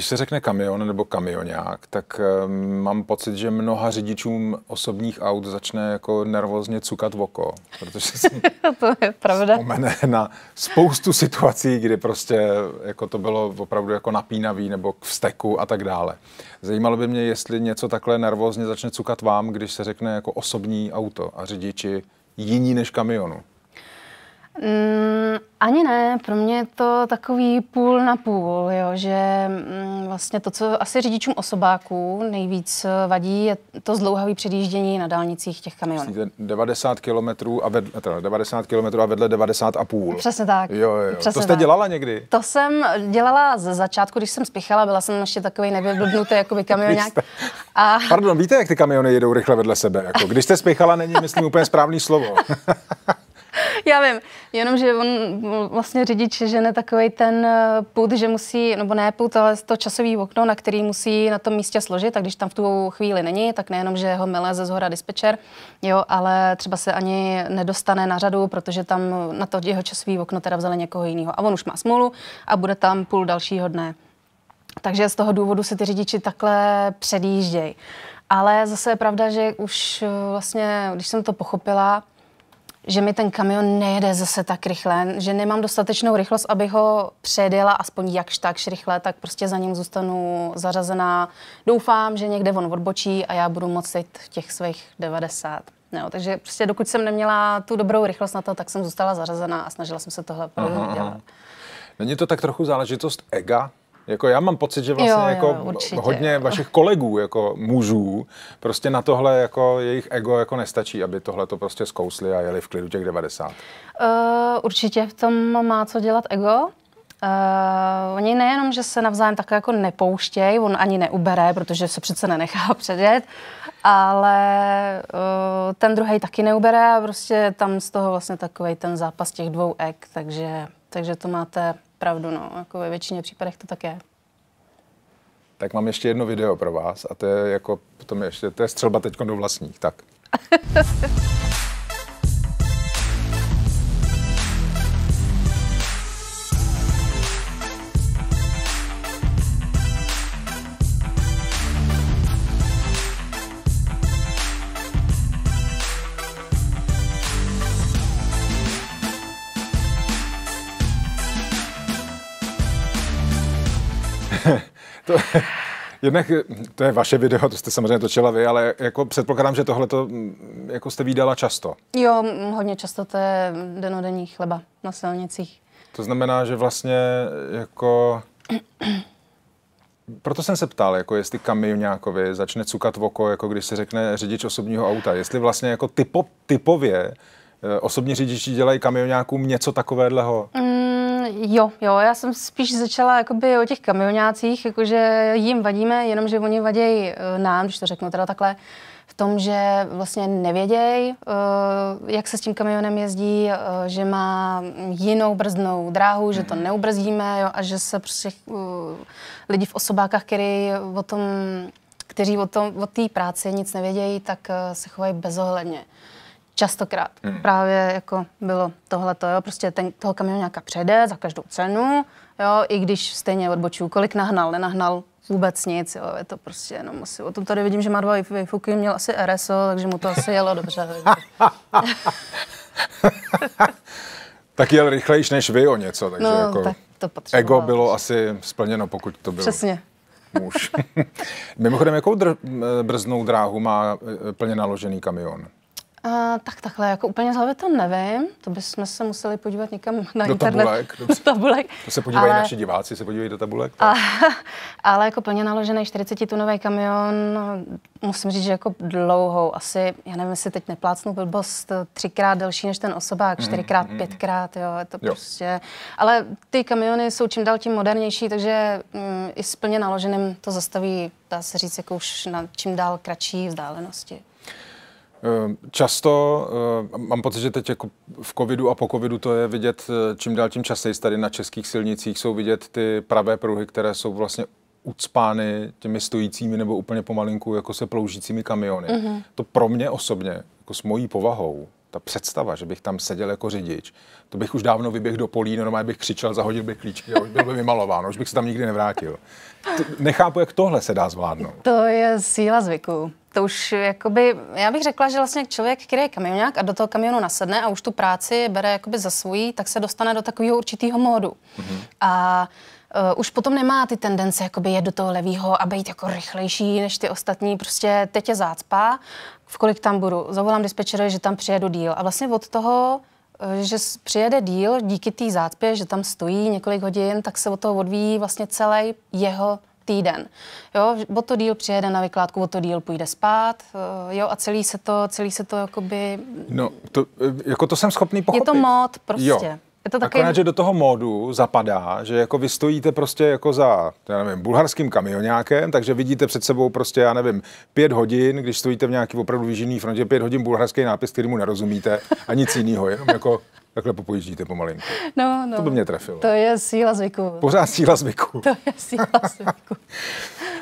Když se řekne kamion nebo kamionák, tak um, mám pocit, že mnoha řidičům osobních aut začne jako nervózně cukat v oko, protože si to je pravda. vzpomene na spoustu situací, kdy prostě jako to bylo opravdu jako napínavý nebo k vsteku a tak dále. Zajímalo by mě, jestli něco takhle nervózně začne cukat vám, když se řekne jako osobní auto a řidiči jiní než kamionu. Mm, ani ne, pro mě je to takový půl na půl, jo, že mm, vlastně to, co asi řidičům osobáků nejvíc eh, vadí, je to zdlouhavé předjíždění na dálnicích těch kamionů. 90 km eh, a vedle, teda 90 km a vedle 90 a půl. No, přesně tak. Jo, jo. Přesně to jste tak. dělala někdy? To jsem dělala ze začátku, když jsem spěchala, byla jsem ještě takový nevyblbnutý by kamionák. A... Pardon, víte, jak ty kamiony jedou rychle vedle sebe? Jako, když jste spěchala, není, myslím, úplně správný slovo. Já vím, jenom že on vlastně řidič žene takový ten eh, put, že musí, nebo ne put, ale to časový okno, na který musí na tom místě složit, tak když tam v tu chvíli není, tak nejenom, že ho mele ze zhora dispečer, jo, ale třeba se ani nedostane na řadu, protože tam na to jeho časový okno teda vzali někoho jiného. A on už má smůlu a bude tam půl dalšího dne. Takže z toho důvodu se ty řidiči takhle předjíždějí. Ale zase je pravda, že už eh, vlastně, když jsem to pochopila, že mi ten kamion nejede zase tak rychle, že nemám dostatečnou rychlost, aby ho předjela aspoň jakž takž rychle, tak prostě za ním zůstanu zařazená. Doufám, že někde on odbočí a já budu moci těch svých 90. No, takže prostě dokud jsem neměla tu dobrou rychlost na to, tak jsem zůstala zařazená a snažila jsem se tohle aha, dělat. Není to tak trochu záležitost ega, jako já mám pocit, že vlastně jo, jako určitě, hodně jako. vašich kolegů, jako mužů, prostě na tohle jako jejich ego jako nestačí, aby tohle to prostě zkousli a jeli v klidu těch 90. Uh, eh, určitě v tom má co dělat ego. Uh, oni nejenom, že se navzájem tak jako nepouštějí, on ani neubere, protože se přece nenechá předjet, ale uh, ten druhý taky neubere a prostě tam z toho vlastně takový ten zápas těch dvou ek, takže, takže to máte pravdu, no. Jako ve většině případech to tak je. Tak mám ještě jedno video pro vás a to je jako, potom ještě, to je střelba teď do vlastních, tak. to, jednak to je vaše video, to jste samozřejmě točila vy, ale jako předpokládám, že tohle to mm, jako jste výdala často. Jo, hodně často to je denodenní chleba na silnicích. To znamená, že vlastně jako... Proto jsem se ptal, jako jestli kamionákovi začne cukat v oko, jako když se řekne řidič osobního auta. Jestli vlastně jako typo, typově eh, osobní řidiči dělají kamionákům něco takového? Mm, Jo, jo, já jsem spíš začala jakoby o těch kamionácích, jakože jim vadíme, jenomže oni vadějí e, nám, když to řeknu teda takhle, v tom, že vlastně nevědějí, e, jak se s tím kamionem jezdí, e, že má jinou brzdnou dráhu, že to mhm. neubrzdíme jo, a že se prostě lidi v osobákách, který o tom, kteří o té o práci nic nevědějí, tak se chovají bezohledně častokrát hmm. právě jako bylo tohleto, jo, prostě ten, toho nějaká přede za každou cenu, jo, i když stejně odbočí, kolik nahnal, nenahnal vůbec nic, jo, je to prostě jenom asi, o tom tady vidím, že má dva výfuky, měl asi RSO, takže mu to asi jelo dobře. tak jel rychlejš než vy o něco, takže no, jako tak to ego bylo asi splněno, pokud to bylo. Přesně. Muž. Mimochodem, jakou dr- brznou dráhu má e, e, plně naložený kamion? A, tak takhle, jako úplně z hlavy to nevím, to bychom se museli podívat někam na do internet. Tabulek, do tabulek. To se podívají ale, naši diváci, se podívají do tabulek. A, ale jako plně naložený 40-tunový kamion, musím říct, že jako dlouhou, asi, já nevím, jestli teď neplácnu blbost, třikrát delší než ten osobák, mm, čtyřikrát, mm, pětkrát, jo, je to jo. prostě. Ale ty kamiony jsou čím dál tím modernější, takže mm, i s plně naloženým to zastaví, dá se říct, jako už na čím dál kratší vzdálenosti. Ehm, často, ehm, mám pocit, že teď jako v covidu a po covidu to je vidět eh, čím dál tím častěji tady na českých silnicích, jsou vidět ty pravé pruhy, které jsou vlastně ucpány těmi stojícími nebo úplně pomalinku jako se ploužícími kamiony. Mm-hmm. To pro mě osobně, jako s mojí povahou, ta představa, že bych tam seděl jako řidič, to bych už dávno vyběhl do polí, normálně bych křičel, zahodil bych klíčky a už byl by vymalován, už bych se tam nikdy nevrátil. Nechápu, jak tohle se dá zvládnout. To je síla zvyku. To už jakoby, já bych řekla, že vlastně člověk, který je kamionák a do toho kamionu nasedne a už tu práci bere jakoby za svůj, tak se dostane do takového určitého módu. Mm-hmm. A uh, už potom nemá ty tendence jakoby jet do toho levýho a být jako rychlejší než ty ostatní. Prostě teď je zácpa, v kolik tam budu. Zavolám dispečerovi, že tam přijedu díl. A vlastně od toho eh, že přijede díl díky té zácpě, že tam stojí několik hodin, tak se od toho odvíjí vlastně celý jeho týden. Jo, o to díl přijede na vykládku, o to díl půjde spát, eh, jo, a celý se to, celý se to jakoby... No, to, jako to jsem schopný pochopit. Je to mod prostě. Jo. Je to taky... Akorát, že do toho módu zapadá, že jako vy stojíte prostě jako za, já nevím, bulharským kamionákem, takže vidíte před sebou prostě, já nevím, pět hodin, když stojíte v nějaký opravdu výživný frontě, pět hodin bulharský nápis, který mu nerozumíte a nic jiného, jenom jako takhle popojíždíte pomalinku. No, no. To by no. mě trefilo. To je síla zvyku. Pořád síla zvyku. To je síla zvyku.